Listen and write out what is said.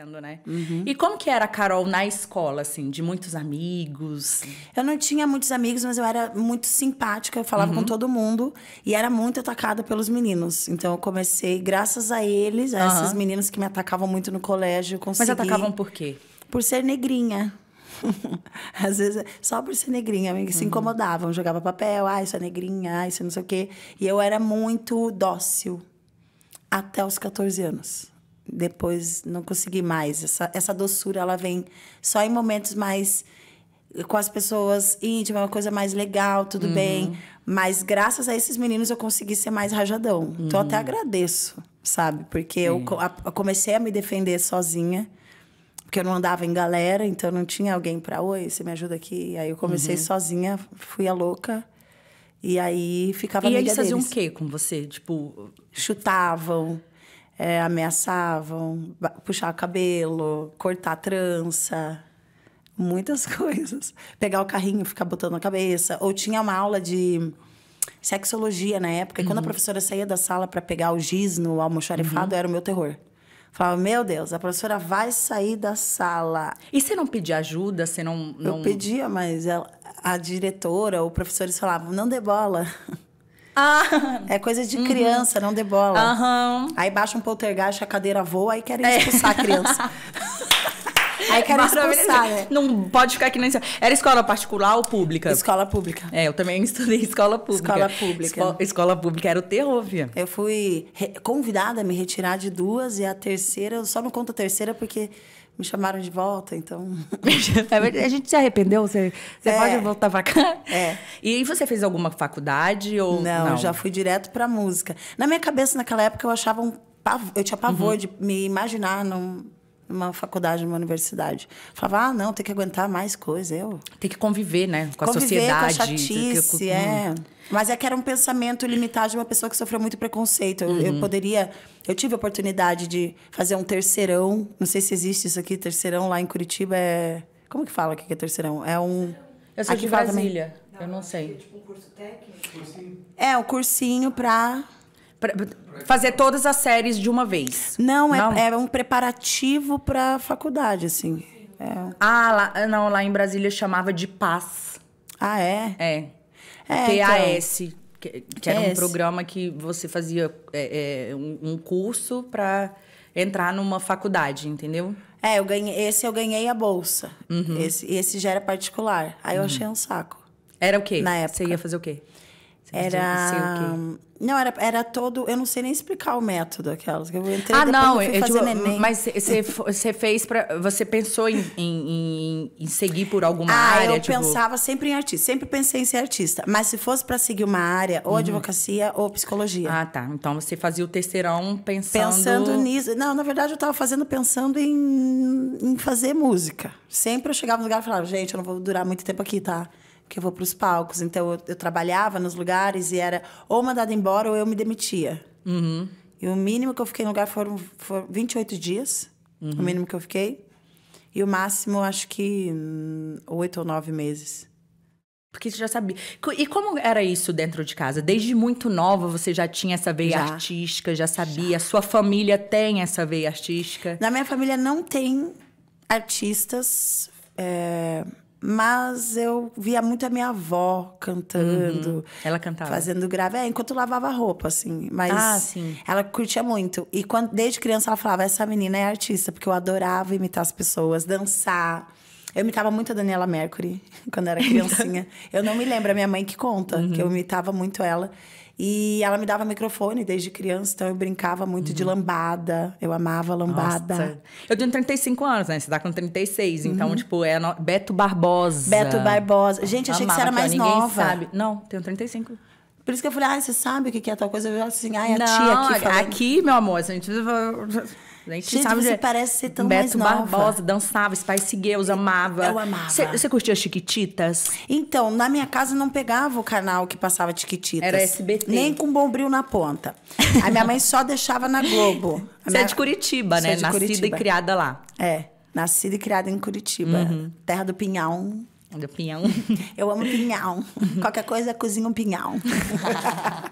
fazendo, né? Uhum. E como que era a Carol na escola, assim, de muitos amigos? Eu não tinha muitos amigos, mas eu era muito simpática, eu falava uhum. com todo mundo e era muito atacada pelos meninos. Então eu comecei, graças a eles, a uhum. esses meninos que me atacavam muito no colégio, consegui... Mas atacavam por quê? Por ser negrinha. Às vezes, só por ser negrinha, uhum. se incomodavam, jogava papel, ah, isso é negrinha, ah, isso não sei o quê. E eu era muito dócil até os 14 anos depois não consegui mais. Essa, essa doçura, ela vem só em momentos mais com as pessoas íntimas, uma coisa mais legal, tudo uhum. bem. Mas graças a esses meninos eu consegui ser mais rajadão. Então, uhum. Então até agradeço, sabe? Porque Sim. eu, comecei a me defender sozinha. Porque eu não andava em galera, então não tinha alguém para oi, você me ajuda aqui. Aí eu comecei uhum. sozinha, fui a louca. E aí ficava e amiga E eles faziam o quê com você? Tipo... Chutavam é, ameaçavam puxar o cabelo, cortar a trança, muitas coisas. Pegar o carrinho, ficar botando na cabeça. Ou tinha uma aula de sexologia na época, e quando a uhum. professora saía da sala para pegar o giz no almoxarifado, uhum. era o meu terror. Falava, meu Deus, a professora vai sair da sala. E você não pedia ajuda? Você não, não... Eu pedia, mas ela, a diretora ou professores falavam, não dê bola. Ah. É coisa de uhum. criança, uhum. não de bola. Uhum. Aí baixa um poltergeist, a cadeira voa, aí querem é. expulsar é. a criança. Aí querem expulsar, né? Não pode ficar aqui nem... Era escola particular ou pública? Escola pública. É, eu também estudei escola pública. Escola pública. Escola pública era o terror, via. Eu fui convidada a me retirar de duas e a terceira... Eu só não conto a terceira porque me chamaram de volta, então. É a gente se arrependeu? Você, você é, pode voltar pra cá? É. E você fez alguma faculdade? ou Não, não? já fui direto pra música. Na minha cabeça, naquela época, eu achava um. eu tinha pavor uhum. de me imaginar num, numa faculdade, numa universidade. Falava, ah, não, tem que aguentar mais coisa. Eu... Tem que conviver, né? Com a sociedade. Com a chatice, que... é. Hum. Mas é que era um pensamento limitado de uma pessoa que sofreu muito preconceito. Eu, uhum. eu, poderia. Eu tive a oportunidade de fazer um terceirão. Não sei se existe isso aqui, terceirão lá em Curitiba é. Como que fala o que é terceirão? É um. Eu sou aqui de Brasília. Eu não sei. É, tipo um curso técnico? Cursinho. Assim? É, um cursinho pra fazer todas as séries de uma vez. Não, era é, não? é um preparativo para faculdade, assim. É. Ah, lá, não, lá em Brasília chamava de PAS. Ah, é? É. é PAS. Então, que, que era um programa que você fazia é, é um, um curso para entrar numa faculdade, entendeu? É, eu ganhei, esse eu ganhei a bolsa. Uhum. Esse, esse já era particular. Aí uhum. eu achei um saco. Era o quê? Na época. Você ia fazer o quê? Você era. Não, era, era todo. Eu não sei nem explicar o método aquelas. Eu entrei ah, não, eu, eu tipo, mas você fez para Você pensou em, em, em, seguir por alguma ah, área? Eu tipo... pensava sempre em artista, sempre pensei em ser artista. Mas se fosse para seguir uma área, ou uhum. advocacia ou psicologia. Ah, tá. Então você fazia o terceirão pensando. Pensando nisso. Não, na verdade, eu estava fazendo pensando em, em fazer música. Sempre eu chegava no lugar e falava, gente, eu não vou durar muito tempo aqui, tá? porque eu vou para os palcos. Então eu, eu, trabalhava nos lugares e era ou mandada embora ou eu me demitia. Uhum. E o mínimo que eu fiquei no lugar foram, foram 28 dias, uhum. o mínimo que eu fiquei. E o máximo, acho que hum, oito ou nove meses. Porque você já sabia. E como era isso dentro de casa? Desde muito nova você já tinha essa veia já. artística, já sabia? Já. Sua família tem essa veia artística? Na minha família não tem artistas é, mas eu via muito a minha avó cantando. Uhum. Ela cantava. Fazendo grave. É, enquanto lavava roupa, assim. Mas ah, sim. ela curtia muito. E quando, desde criança ela falava: essa menina é artista, porque eu adorava imitar as pessoas, dançar. Eu imitava muito a Daniela Mercury quando era então. criancinha. eu não me lembro, a é minha mãe que conta, uhum. que eu uhum. imitava muito ela. E ela me dava microfone desde criança, então eu brincava muito uhum. de lambada. Eu amava lambada. Nossa. Eu tenho 35 anos, né? Você tá com 36, então, uhum. então, tipo, é no... Beto Barbosa. Beto Barbosa. Gente, eu achei que você era mais eu, nova. sabe. Não, tenho 35. Por isso que eu falei, ah, você sabe o que é tal coisa? Eu falei assim, ah, é a não, tia aqui falando. aqui, meu amor, a gente... A gente Gente, sabe você parece ser tão Beto mais nova. Barbosa dançava, Spice Girls, amava. Eu amava. Você curtia Chiquititas? Então, na minha casa não pegava o canal que passava Chiquititas. Era SBT. Nem com Bombril na ponta. A minha mãe só deixava na Globo. Você é minha... é de Curitiba, né? De Nascida Curitiba. e criada lá. É, nascida e criada em Curitiba. Uhum. Terra do Pinhão. Do pinhão. Eu amo pinhão. Qualquer coisa, cozinho um pinhão.